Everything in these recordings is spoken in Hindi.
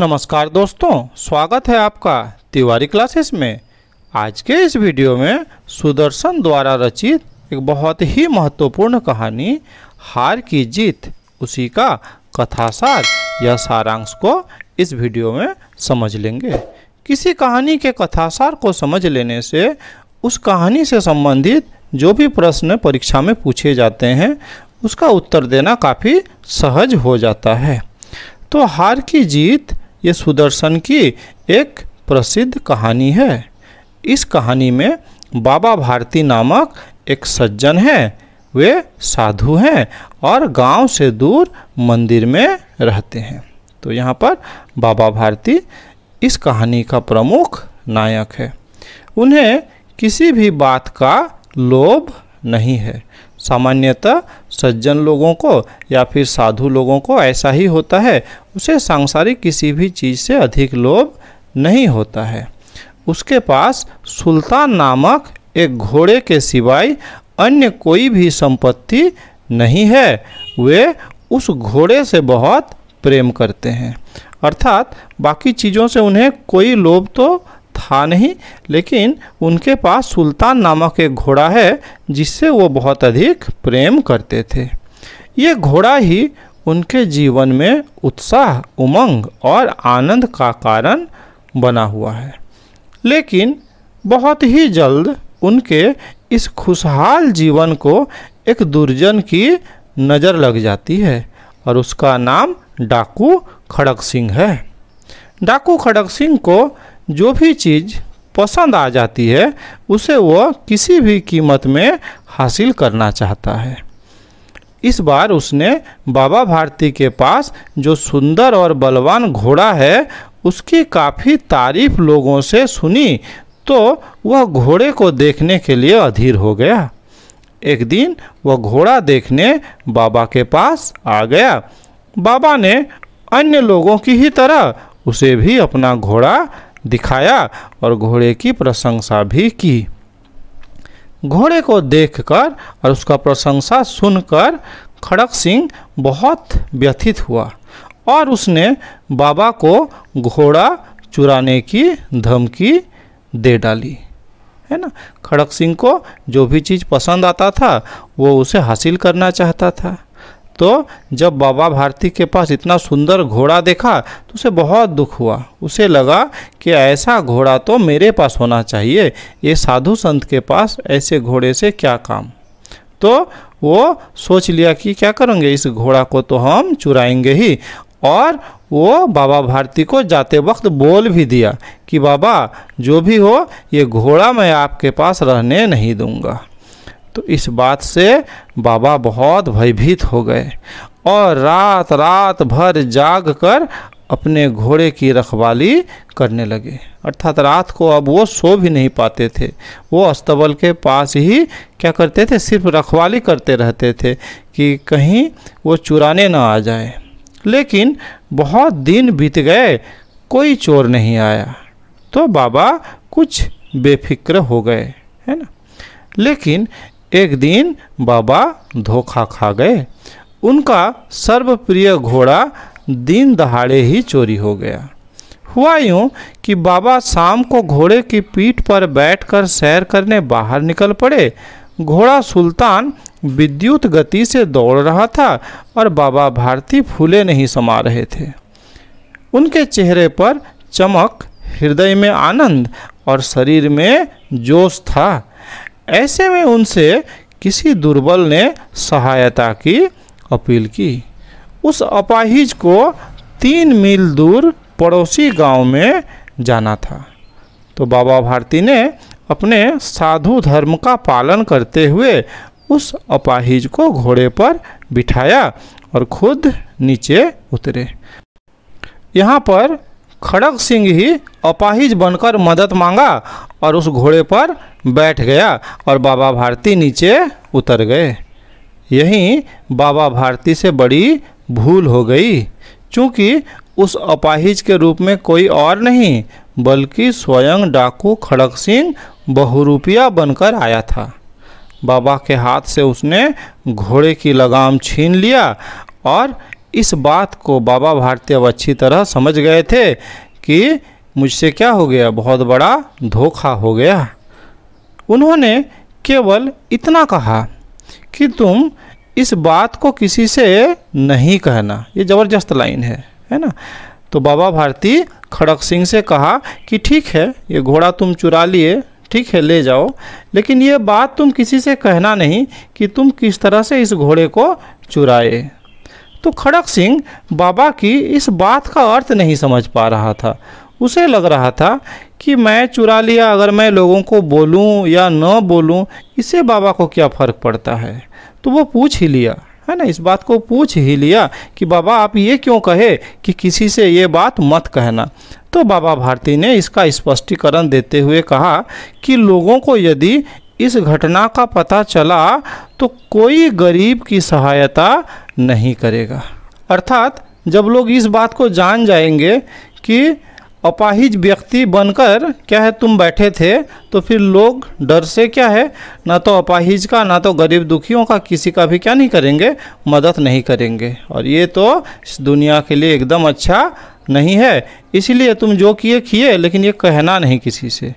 नमस्कार दोस्तों स्वागत है आपका तिवारी क्लासेस में आज के इस वीडियो में सुदर्शन द्वारा रचित एक बहुत ही महत्वपूर्ण कहानी हार की जीत उसी का कथासार या सारांश को इस वीडियो में समझ लेंगे किसी कहानी के कथासार को समझ लेने से उस कहानी से संबंधित जो भी प्रश्न परीक्षा में पूछे जाते हैं उसका उत्तर देना काफ़ी सहज हो जाता है तो हार की जीत ये सुदर्शन की एक प्रसिद्ध कहानी है इस कहानी में बाबा भारती नामक एक सज्जन हैं वे साधु हैं और गांव से दूर मंदिर में रहते हैं तो यहाँ पर बाबा भारती इस कहानी का प्रमुख नायक है उन्हें किसी भी बात का लोभ नहीं है सामान्यतः सज्जन लोगों को या फिर साधु लोगों को ऐसा ही होता है उसे सांसारिक किसी भी चीज़ से अधिक लोभ नहीं होता है उसके पास सुल्तान नामक एक घोड़े के सिवाय अन्य कोई भी संपत्ति नहीं है वे उस घोड़े से बहुत प्रेम करते हैं अर्थात बाकी चीज़ों से उन्हें कोई लोभ तो था नहीं लेकिन उनके पास सुल्तान नामक एक घोड़ा है जिससे वो बहुत अधिक प्रेम करते थे ये घोड़ा ही उनके जीवन में उत्साह उमंग और आनंद का कारण बना हुआ है लेकिन बहुत ही जल्द उनके इस खुशहाल जीवन को एक दुर्जन की नज़र लग जाती है और उसका नाम डाकू खड़क सिंह है डाकू खड़क सिंह को जो भी चीज़ पसंद आ जाती है उसे वो किसी भी कीमत में हासिल करना चाहता है इस बार उसने बाबा भारती के पास जो सुंदर और बलवान घोड़ा है उसकी काफ़ी तारीफ लोगों से सुनी तो वह घोड़े को देखने के लिए अधीर हो गया एक दिन वह घोड़ा देखने बाबा के पास आ गया बाबा ने अन्य लोगों की ही तरह उसे भी अपना घोड़ा दिखाया और घोड़े की प्रशंसा भी की घोड़े को देखकर और उसका प्रशंसा सुनकर खड़क सिंह बहुत व्यथित हुआ और उसने बाबा को घोड़ा चुराने की धमकी दे डाली है ना खड़क सिंह को जो भी चीज़ पसंद आता था वो उसे हासिल करना चाहता था तो जब बाबा भारती के पास इतना सुंदर घोड़ा देखा तो उसे बहुत दुख हुआ उसे लगा कि ऐसा घोड़ा तो मेरे पास होना चाहिए ये साधु संत के पास ऐसे घोड़े से क्या काम तो वो सोच लिया कि क्या करेंगे इस घोड़ा को तो हम चुराएंगे ही और वो बाबा भारती को जाते वक्त बोल भी दिया कि बाबा जो भी हो ये घोड़ा मैं आपके पास रहने नहीं दूंगा तो इस बात से बाबा बहुत भयभीत हो गए और रात रात भर जाग कर अपने घोड़े की रखवाली करने लगे अर्थात रात को अब वो सो भी नहीं पाते थे वो अस्तबल के पास ही क्या करते थे सिर्फ रखवाली करते रहते थे कि कहीं वो चुराने ना आ जाए लेकिन बहुत दिन बीत गए कोई चोर नहीं आया तो बाबा कुछ बेफिक्र हो गए है ना लेकिन एक दिन बाबा धोखा खा गए उनका सर्वप्रिय घोड़ा दिन दहाड़े ही चोरी हो गया हुआ यूं कि बाबा शाम को घोड़े की पीठ पर बैठकर सैर करने बाहर निकल पड़े घोड़ा सुल्तान विद्युत गति से दौड़ रहा था और बाबा भारती फूले नहीं समा रहे थे उनके चेहरे पर चमक हृदय में आनंद और शरीर में जोश था ऐसे में उनसे किसी दुर्बल ने सहायता की अपील की उस अपाहिज को तीन मील दूर पड़ोसी गांव में जाना था तो बाबा भारती ने अपने साधु धर्म का पालन करते हुए उस अपाहिज को घोड़े पर बिठाया और खुद नीचे उतरे यहाँ पर खड़ग सिंह ही अपाहिज बनकर मदद मांगा और उस घोड़े पर बैठ गया और बाबा भारती नीचे उतर गए यहीं बाबा भारती से बड़ी भूल हो गई क्योंकि उस अपाहिज के रूप में कोई और नहीं बल्कि स्वयं डाकू खड़क सिंह बहुरूपिया बनकर आया था बाबा के हाथ से उसने घोड़े की लगाम छीन लिया और इस बात को बाबा भारती अब अच्छी तरह समझ गए थे कि मुझसे क्या हो गया बहुत बड़ा धोखा हो गया उन्होंने केवल इतना कहा कि तुम इस बात को किसी से नहीं कहना ये ज़बरदस्त लाइन है है ना तो बाबा भारती खड़क सिंह से कहा कि ठीक है ये घोड़ा तुम चुरा लिए ठीक है ले जाओ लेकिन ये बात तुम किसी से कहना नहीं कि तुम किस तरह से इस घोड़े को चुराए तो खड़क सिंह बाबा की इस बात का अर्थ नहीं समझ पा रहा था उसे लग रहा था कि मैं चुरा लिया अगर मैं लोगों को बोलूं या न बोलूं इससे बाबा को क्या फ़र्क पड़ता है तो वो पूछ ही लिया है ना इस बात को पूछ ही लिया कि बाबा आप ये क्यों कहे कि किसी से ये बात मत कहना तो बाबा भारती ने इसका स्पष्टीकरण देते हुए कहा कि लोगों को यदि इस घटना का पता चला तो कोई गरीब की सहायता नहीं करेगा अर्थात जब लोग इस बात को जान जाएंगे कि अपाहिज व्यक्ति बनकर क्या है तुम बैठे थे तो फिर लोग डर से क्या है ना तो अपाहिज का ना तो गरीब दुखियों का किसी का भी क्या नहीं करेंगे मदद नहीं करेंगे और ये तो इस दुनिया के लिए एकदम अच्छा नहीं है इसलिए तुम जो किए किए लेकिन ये कहना नहीं किसी से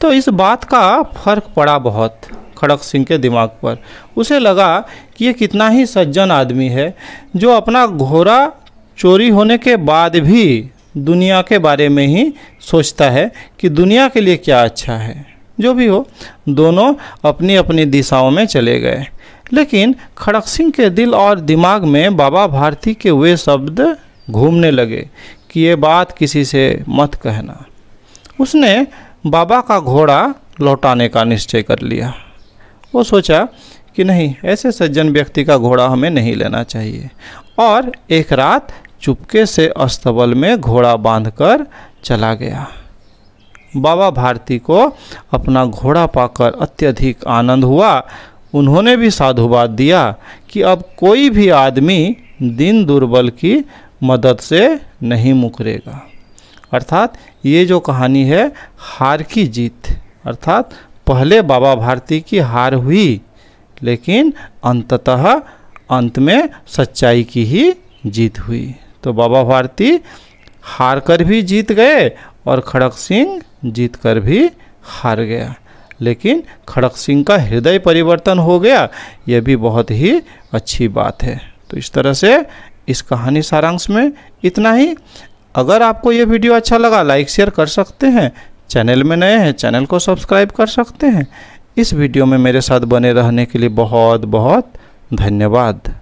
तो इस बात का फर्क पड़ा बहुत खड़क सिंह के दिमाग पर उसे लगा कि ये कितना ही सज्जन आदमी है जो अपना घोड़ा चोरी होने के बाद भी दुनिया के बारे में ही सोचता है कि दुनिया के लिए क्या अच्छा है जो भी हो दोनों अपनी अपनी दिशाओं में चले गए लेकिन खड़क सिंह के दिल और दिमाग में बाबा भारती के वे शब्द घूमने लगे कि ये बात किसी से मत कहना उसने बाबा का घोड़ा लौटाने का निश्चय कर लिया वो सोचा कि नहीं ऐसे सज्जन व्यक्ति का घोड़ा हमें नहीं लेना चाहिए और एक रात चुपके से अस्तबल में घोड़ा बांधकर चला गया बाबा भारती को अपना घोड़ा पाकर अत्यधिक आनंद हुआ उन्होंने भी साधुवाद दिया कि अब कोई भी आदमी दिन दुर्बल की मदद से नहीं मुकरेगा अर्थात ये जो कहानी है हार की जीत अर्थात पहले बाबा भारती की हार हुई लेकिन अंततः अंत में सच्चाई की ही जीत हुई तो बाबा भारती हार कर भी जीत गए और खड़क सिंह जीत कर भी हार गया लेकिन खड़क सिंह का हृदय परिवर्तन हो गया यह भी बहुत ही अच्छी बात है तो इस तरह से इस कहानी सारांश में इतना ही अगर आपको ये वीडियो अच्छा लगा लाइक शेयर कर सकते हैं चैनल में नए हैं चैनल को सब्सक्राइब कर सकते हैं इस वीडियो में मेरे साथ बने रहने के लिए बहुत बहुत धन्यवाद